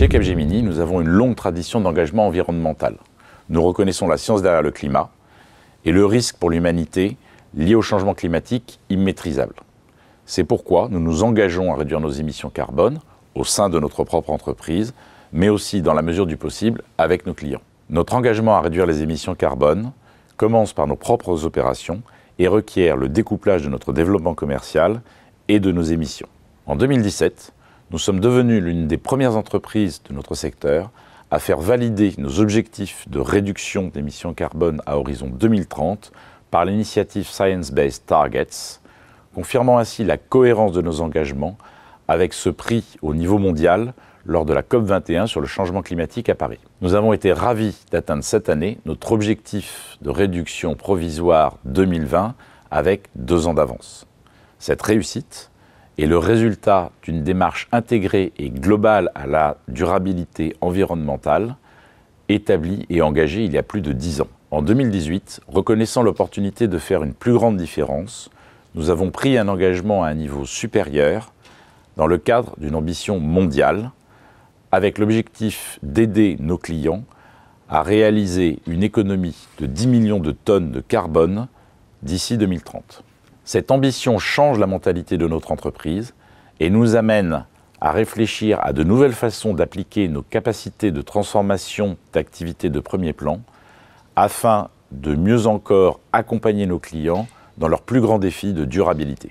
Chez Capgemini, nous avons une longue tradition d'engagement environnemental. Nous reconnaissons la science derrière le climat et le risque pour l'humanité lié au changement climatique immaîtrisable. C'est pourquoi nous nous engageons à réduire nos émissions carbone au sein de notre propre entreprise, mais aussi dans la mesure du possible avec nos clients. Notre engagement à réduire les émissions carbone commence par nos propres opérations et requiert le découplage de notre développement commercial et de nos émissions. En 2017, nous sommes devenus l'une des premières entreprises de notre secteur à faire valider nos objectifs de réduction d'émissions carbone à horizon 2030 par l'initiative Science Based Targets, confirmant ainsi la cohérence de nos engagements avec ce prix au niveau mondial lors de la COP21 sur le changement climatique à Paris. Nous avons été ravis d'atteindre cette année notre objectif de réduction provisoire 2020 avec deux ans d'avance. Cette réussite est le résultat d'une démarche intégrée et globale à la durabilité environnementale établie et engagée il y a plus de dix ans. En 2018, reconnaissant l'opportunité de faire une plus grande différence, nous avons pris un engagement à un niveau supérieur dans le cadre d'une ambition mondiale avec l'objectif d'aider nos clients à réaliser une économie de 10 millions de tonnes de carbone d'ici 2030. Cette ambition change la mentalité de notre entreprise et nous amène à réfléchir à de nouvelles façons d'appliquer nos capacités de transformation d'activités de premier plan afin de mieux encore accompagner nos clients dans leurs plus grands défis de durabilité.